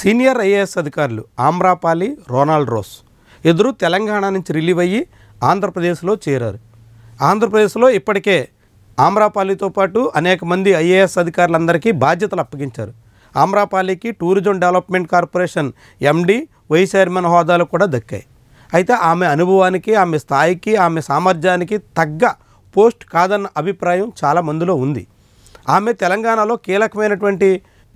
senior IAS అధికారులు Amrapali Ronald rose ఇద్దరు తెలంగాణ నుంచి రిలీవ్ అయ్యి ఆంధ్రప్రదేశ్లో చేరారు ఆంధ్రప్రదేశ్లో ఇప్పటికే ఆమ్రాపాలితో పాటు అనేక మంది ఐఏఎస్ అధికారులందరికీ బాధ్యతలు అప్పగించారు ఆమ్రాపాలికి tourism development corporation MD vice chairman హోదాలు కూడా దక్కాయి అయితే ఆమె అనుభవానికి ఆమె స్థాయికి ఆమె సామర్థ్యానికి తగ్గ పోస్ట్ కాదన్న అభిప్రాయం చాలా మందిలో ఉంది ఆమె తెలంగాణలో కీలకమైనటువంటి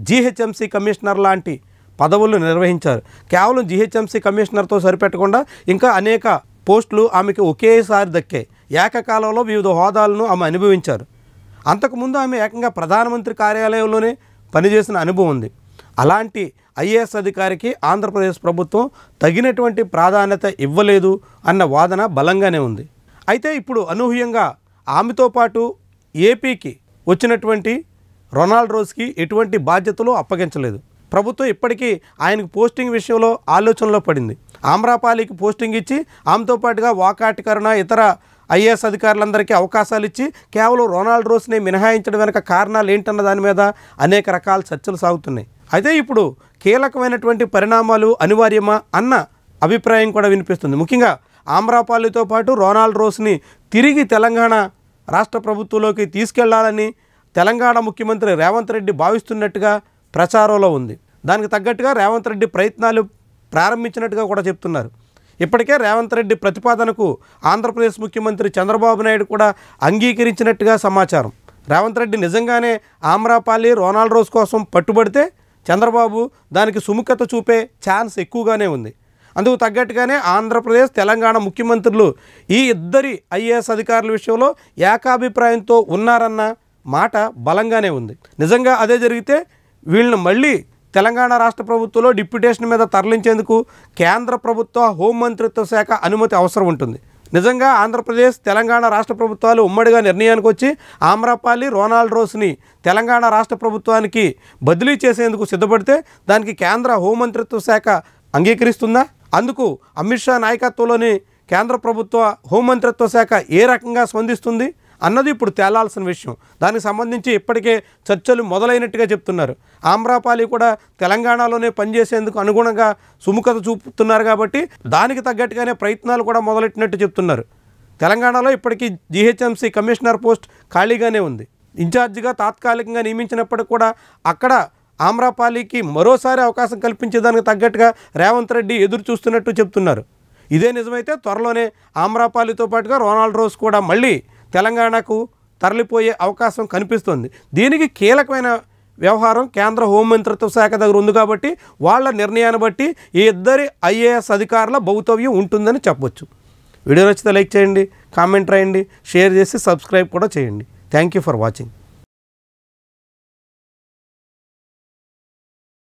జీహెచ్ఎంసీ కమిషనర్ లాంటి పదవులు నిర్వహించారు కేవలం జిహెచ్ఎంసీ కమిషనర్తో సరిపెట్టకుండా ఇంకా అనేక పోస్టులు ఆమెకి ఒకేసారి దక్కాయి ఏకకాలంలో వివిధ హోదాలను ఆమె అనుభవించారు అంతకుముందు ఆమె ఏకంగా ప్రధానమంత్రి కార్యాలయంలోనే పనిచేసిన అనుభవం ఉంది అలాంటి ఐఏఎస్ అధికారికి ఆంధ్రప్రదేశ్ ప్రభుత్వం తగినటువంటి ప్రాధాన్యత ఇవ్వలేదు అన్న వాదన బలంగానే ఉంది అయితే ఇప్పుడు అనూహ్యంగా ఆమెతో పాటు ఏపీకి వచ్చినటువంటి రొనాల్డ్ రోజ్కి ఎటువంటి బాధ్యతలు అప్పగించలేదు ప్రభుత్వం ఇప్పటికీ ఆయనకు పోస్టింగ్ విషయంలో ఆలోచనలో పడింది ఆమ్రాపాలికి పోస్టింగ్ ఇచ్చి ఆమెతో పాటుగా వాకాటి కరుణ ఇతర ఐఏఎస్ అధికారులందరికీ అవకాశాలు ఇచ్చి కేవలం రొనాల్డ్ రోస్ని మినహాయించడం వెనక కారణాలు ఏంటన్న దాని మీద అనేక రకాల చర్చలు సాగుతున్నాయి అయితే ఇప్పుడు కీలకమైనటువంటి పరిణామాలు అనివార్యమా అన్న అభిప్రాయం కూడా వినిపిస్తుంది ముఖ్యంగా ఆమ్రాపాలితో పాటు రొనాల్డ్ రోస్ని తిరిగి తెలంగాణ రాష్ట్ర ప్రభుత్వంలోకి తీసుకెళ్లాలని తెలంగాణ ముఖ్యమంత్రి రేవంత్ రెడ్డి భావిస్తున్నట్టుగా ప్రచారంలో ఉంది దానికి తగ్గట్టుగా రేవంత్ రెడ్డి ప్రయత్నాలు ప్రారంభించినట్టుగా కూడా చెప్తున్నారు ఇప్పటికే రేవంత్ రెడ్డి ప్రతిపాదనకు ఆంధ్రప్రదేశ్ ముఖ్యమంత్రి చంద్రబాబు నాయుడు కూడా అంగీకరించినట్టుగా సమాచారం రేవంత్ రెడ్డి నిజంగానే ఆమ్రాపాలి రోనాల్డ్ రోజు కోసం పట్టుబడితే చంద్రబాబు దానికి సుముఖత చూపే ఛాన్స్ ఎక్కువగానే ఉంది అందుకు తగ్గట్టుగానే ఆంధ్రప్రదేశ్ తెలంగాణ ముఖ్యమంత్రులు ఈ ఇద్దరి ఐఏఎస్ అధికారుల విషయంలో ఏకాభిప్రాయంతో ఉన్నారన్న మాట బలంగానే ఉంది నిజంగా అదే జరిగితే వీళ్ళని మళ్ళీ తెలంగాణ రాష్ట్ర ప్రభుత్వంలో డిప్యూటేషన్ మీద తరలించేందుకు కేంద్ర ప్రభుత్వ హోంమంత్రిత్వ శాఖ అనుమతి అవసరం ఉంటుంది నిజంగా ఆంధ్రప్రదేశ్ తెలంగాణ రాష్ట్ర ప్రభుత్వాలు ఉమ్మడిగా నిర్ణయానికి వచ్చి ఆమ్రపాలి రోనాల్డ్ రోస్ని తెలంగాణ రాష్ట్ర ప్రభుత్వానికి బదిలీ చేసేందుకు సిద్ధపడితే దానికి కేంద్ర హోంమంత్రిత్వ శాఖ అంగీకరిస్తుందా అందుకు అమిత్ షా నాయకత్వంలోని కేంద్ర ప్రభుత్వ హోంమంత్రిత్వ శాఖ ఏ రకంగా స్పందిస్తుంది అన్నది ఇప్పుడు తేలాల్సిన విషయం దానికి సంబంధించి ఇప్పటికే చర్చలు మొదలైనట్టుగా చెప్తున్నారు ఆమ్రాపాలి కూడా తెలంగాణలోనే పనిచేసేందుకు అనుగుణంగా సుముఖత చూపుతున్నారు కాబట్టి దానికి తగ్గట్టుగానే ప్రయత్నాలు కూడా మొదలెట్టినట్టు చెప్తున్నారు తెలంగాణలో ఇప్పటికీ జీహెచ్ఎంసీ కమిషనర్ పోస్ట్ ఖాళీగానే ఉంది ఇన్ఛార్జిగా తాత్కాలికంగా నియమించినప్పటికి కూడా అక్కడ ఆమ్రాపాలికి మరోసారి అవకాశం కల్పించేదానికి తగ్గట్టుగా రేవంత్ రెడ్డి ఎదురు చూస్తున్నట్టు చెప్తున్నారు ఇదే నిజమైతే త్వరలోనే ఆమ్రాపాలితో పాటుగా రోనాల్డ్ రోస్ కూడా మళ్ళీ తెలంగాణకు తరలిపోయే అవకాశం కనిపిస్తుంది దీనికి కీలకమైన వ్యవహారం కేంద్ర హోంమంత్రిత్వ శాఖ దగ్గర ఉంది కాబట్టి వాళ్ళ నిర్ణయాన్ని బట్టి ఈ ఇద్దరి ఐఏఎస్ అధికారుల భౌతవ్యం ఉంటుందని చెప్పొచ్చు వీడియో నచ్చితే లైక్ చేయండి కామెంట్ రాయండి షేర్ చేసి సబ్స్క్రైబ్ కూడా చేయండి థ్యాంక్ యూ ఫర్ వాచింగ్